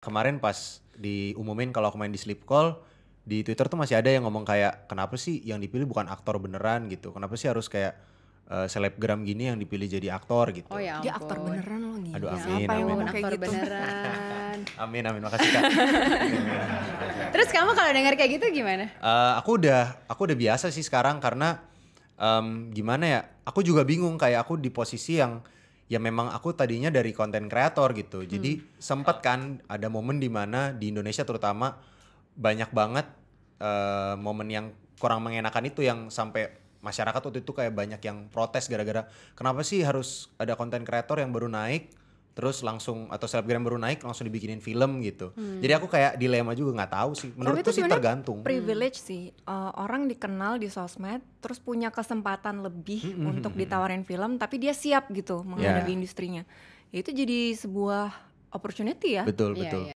kemarin pas diumumin kalau aku main di sleep call di Twitter tuh masih ada yang ngomong kayak kenapa sih yang dipilih bukan aktor beneran gitu kenapa sih harus kayak uh, selebgram gini yang dipilih jadi aktor gitu oh, ya dia aktor beneran loh gitu aduh ya, amin Siapa amin, yang amin. aktor gitu. beneran amin amin makasih kak terus kamu kalau dengar kayak gitu gimana uh, aku udah aku udah biasa sih sekarang karena um, gimana ya aku juga bingung kayak aku di posisi yang ya memang aku tadinya dari konten kreator gitu. Hmm. Jadi sempat kan ada momen di mana di Indonesia terutama banyak banget uh, momen yang kurang mengenakan itu yang sampai masyarakat waktu itu kayak banyak yang protes gara-gara kenapa sih harus ada konten kreator yang baru naik terus langsung atau selebgram baru naik langsung dibikinin film gitu. Hmm. Jadi aku kayak dilema juga nggak tahu sih. Menurutku sih tergantung. Privilege hmm. sih uh, orang dikenal di sosmed terus punya kesempatan lebih hmm, hmm, hmm untuk hmm, ditawarin film tapi dia siap gitu menghadapi yeah. industrinya. Itu jadi sebuah opportunity ya. Betul yeah, betul. Iya.